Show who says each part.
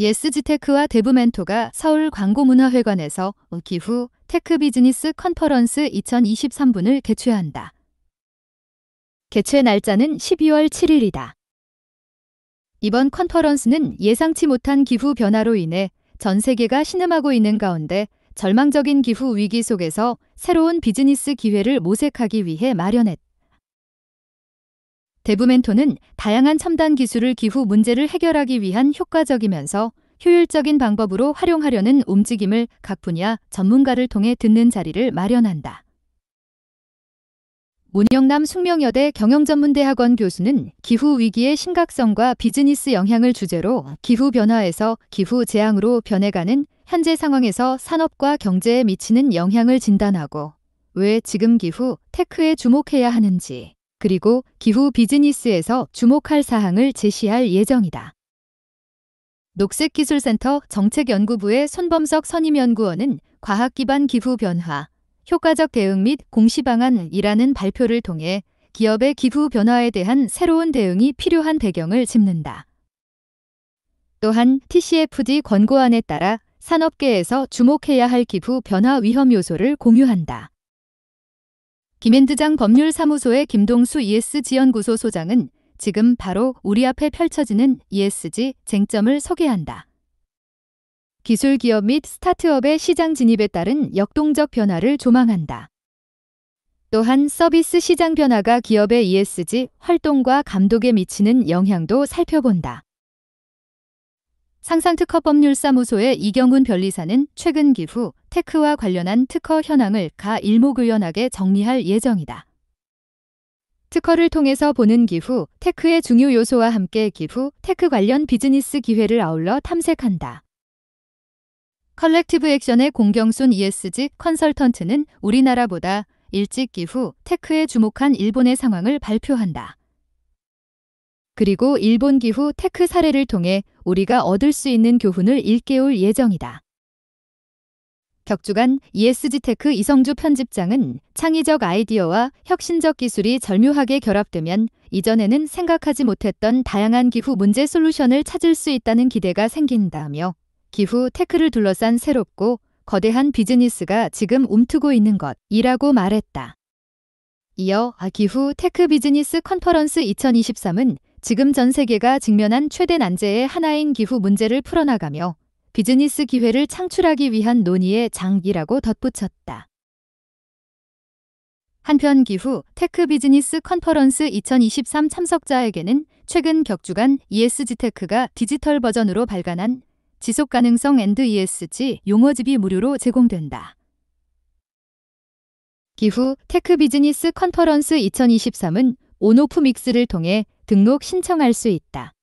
Speaker 1: 예스지테크와 데브멘토가 서울 광고문화회관에서 기후 테크 비즈니스 컨퍼런스 2023분을 개최한다. 개최 날짜는 12월 7일이다. 이번 컨퍼런스는 예상치 못한 기후 변화로 인해 전 세계가 신음하고 있는 가운데 절망적인 기후 위기 속에서 새로운 비즈니스 기회를 모색하기 위해 마련했다. 데브멘토는 다양한 첨단 기술을 기후 문제를 해결하기 위한 효과적이면서 효율적인 방법으로 활용하려는 움직임을 각 분야 전문가를 통해 듣는 자리를 마련한다. 문영남 숙명여대 경영전문대학원 교수는 기후 위기의 심각성과 비즈니스 영향을 주제로 기후 변화에서 기후 재앙으로 변해가는 현재 상황에서 산업과 경제에 미치는 영향을 진단하고 왜 지금 기후 테크에 주목해야 하는지 그리고 기후 비즈니스에서 주목할 사항을 제시할 예정이다. 녹색기술센터 정책연구부의 손범석 선임연구원은 과학기반 기후 변화, 효과적 대응 및 공시방안이라는 발표를 통해 기업의 기후 변화에 대한 새로운 대응이 필요한 배경을 짚는다. 또한 TCFD 권고안에 따라 산업계에서 주목해야 할 기후 변화 위험 요소를 공유한다. 김앤드장 법률사무소의 김동수 ESG 연구소 소장은 지금 바로 우리 앞에 펼쳐지는 ESG 쟁점을 소개한다. 기술 기업 및 스타트업의 시장 진입에 따른 역동적 변화를 조망한다. 또한 서비스 시장 변화가 기업의 ESG 활동과 감독에 미치는 영향도 살펴본다. 상상특허법률사무소의 이경훈 변리사는 최근 기후, 테크와 관련한 특허 현황을 가 일목요연하게 정리할 예정이다. 특허를 통해서 보는 기후, 테크의 중요 요소와 함께 기후, 테크 관련 비즈니스 기회를 아울러 탐색한다. 컬렉티브 액션의 공경순 ESG 컨설턴트는 우리나라보다 일찍 기후, 테크에 주목한 일본의 상황을 발표한다. 그리고 일본 기후 테크 사례를 통해 우리가 얻을 수 있는 교훈을 일깨울 예정이다. 격주간 ESG 테크 이성주 편집장은 창의적 아이디어와 혁신적 기술이 절묘하게 결합되면 이전에는 생각하지 못했던 다양한 기후 문제 솔루션을 찾을 수 있다는 기대가 생긴다며 기후 테크를 둘러싼 새롭고 거대한 비즈니스가 지금 움트고 있는 것이라고 말했다. 이어 기후 테크 비즈니스 컨퍼런스 2023은 지금 전 세계가 직면한 최대 난제의 하나인 기후 문제를 풀어나가며 비즈니스 기회를 창출하기 위한 논의의 장기라고 덧붙였다. 한편 기후 테크 비즈니스 컨퍼런스 2023 참석자에게는 최근 격주간 ESG 테크가 디지털 버전으로 발간한 지속 가능성 앤드 ESG 용어집이 무료로 제공된다. 기후 테크 비즈니스 컨퍼런스 2023은 온오프 믹스를 통해 등록 신청할 수 있다.